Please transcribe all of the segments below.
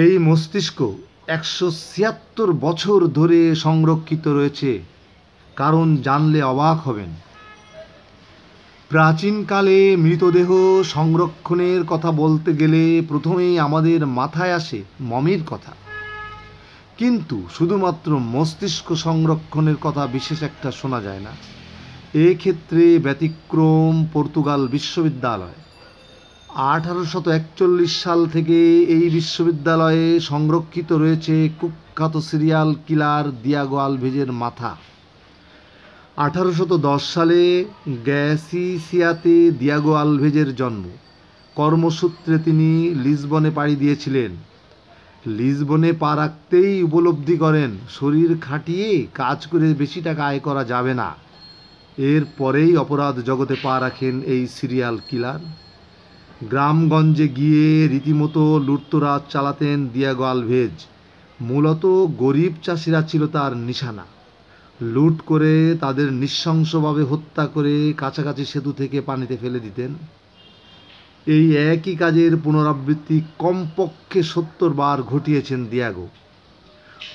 এই মস্তিষ্ক একশো ছিয়াত্তর বছর ধরে সংরক্ষিত রয়েছে কারণ জানলে অবাক হবেন প্রাচীনকালে মৃতদেহ সংরক্ষণের কথা বলতে গেলে প্রথমেই আমাদের মাথায় আসে মমির কথা কিন্তু শুধুমাত্র মস্তিষ্ক সংরক্ষণের কথা বিশেষ একটা শোনা যায় না এক্ষেত্রে ব্যতিক্রম পর্তুগাল বিশ্ববিদ্যালয় আঠারোশত একচল্লিশ সাল থেকে এই বিশ্ববিদ্যালয়ে সংরক্ষিত রয়েছে কুখ্যাত সিরিয়াল কিলার দিয়াগো আলভেজের মাথা আঠারোশত দশ সালে গ্যাসিসিয়াতে দিয়াগো আলভেজের জন্ম কর্মসূত্রে তিনি লিসবনে পাড়ি দিয়েছিলেন লিসবনে পা রাখতেই উপলব্ধি করেন শরীর খাটিয়ে কাজ করে বেশি টাকা আয় করা যাবে না এর পরেই অপরাধ জগতে পা রাখেন এই সিরিয়াল কিলার গ্রামগঞ্জে গিয়ে রীতিমতো লুটতরাজ চালাতেন দিয়াগো আলভেজ মূলত গরিব চাষিরা ছিল তার নিশানা লুট করে তাদের নৃশংসভাবে হত্যা করে কাছাকাছি সেতু থেকে পানিতে ফেলে দিতেন এই একই কাজের পুনরাবৃত্তি কমপক্ষে সত্তর বার ঘটিয়েছেন দিয়াগো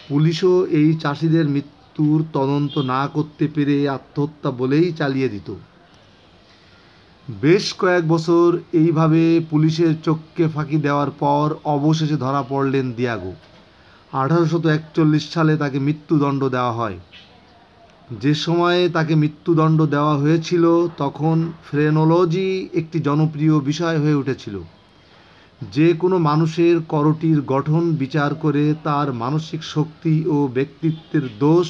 পুলিশও এই চাষিদের মৃত্যুর তদন্ত না করতে পেরে আত্মহত্যা বলেই চালিয়ে দিত বেশ কয়েক বছর এইভাবে পুলিশের চোখকে ফাঁকি দেওয়ার পর অবশেষে ধরা পড়লেন দিয়াগো আঠারোশত একচল্লিশ সালে তাকে মৃত্যুদণ্ড দেওয়া হয় যে সময়ে তাকে মৃত্যুদণ্ড দেওয়া হয়েছিল তখন ফ্রেনোলজি একটি জনপ্রিয় বিষয় হয়ে উঠেছিল যে কোনো মানুষের করটির গঠন বিচার করে তার মানসিক শক্তি ও ব্যক্তিত্বের দোষ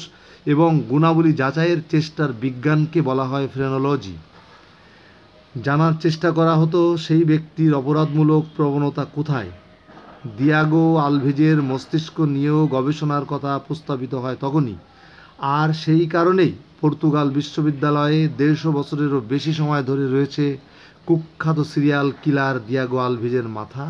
এবং গুণাবলী যাচাইয়ের চেষ্টার বিজ্ঞানকে বলা হয় ফ্রেনোলজি জানার চেষ্টা করা হতো সেই ব্যক্তির অপরাধমূলক প্রবণতা কোথায় দিয়াগো আলভেজের মস্তিষ্ক নিয়েও গবেষণার কথা প্রস্তাবিত হয় তখনই আর সেই কারণেই পর্তুগাল বিশ্ববিদ্যালয়ে দেড়শো বছরেরও বেশি সময় ধরে রয়েছে কুখ্যাত সিরিয়াল কিলার দিয়াগো আলভেজের মাথা